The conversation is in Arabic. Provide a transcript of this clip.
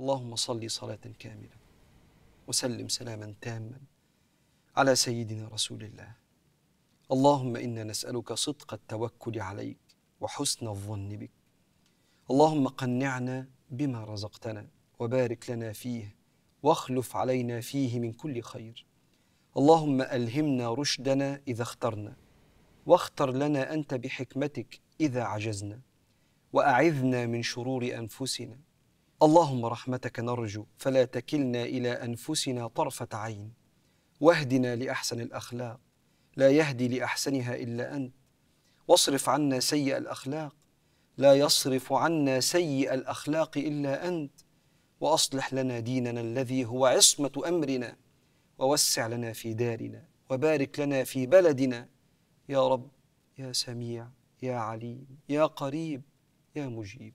اللهم صل صلاة كاملة وسلم سلاما تاما على سيدنا رسول الله اللهم إنا نسألك صدق التوكل عليك وحسن الظن بك اللهم قنعنا بما رزقتنا وبارك لنا فيه واخلف علينا فيه من كل خير اللهم ألهمنا رشدنا إذا اخترنا واختر لنا أنت بحكمتك إذا عجزنا وأعذنا من شرور أنفسنا اللهم رحمتك نرجو فلا تكلنا الى انفسنا طرفه عين واهدنا لاحسن الاخلاق لا يهدي لاحسنها الا انت واصرف عنا سيء الاخلاق لا يصرف عنا سيء الاخلاق الا انت واصلح لنا ديننا الذي هو عصمه امرنا ووسع لنا في دارنا وبارك لنا في بلدنا يا رب يا سميع يا عليم يا قريب يا مجيب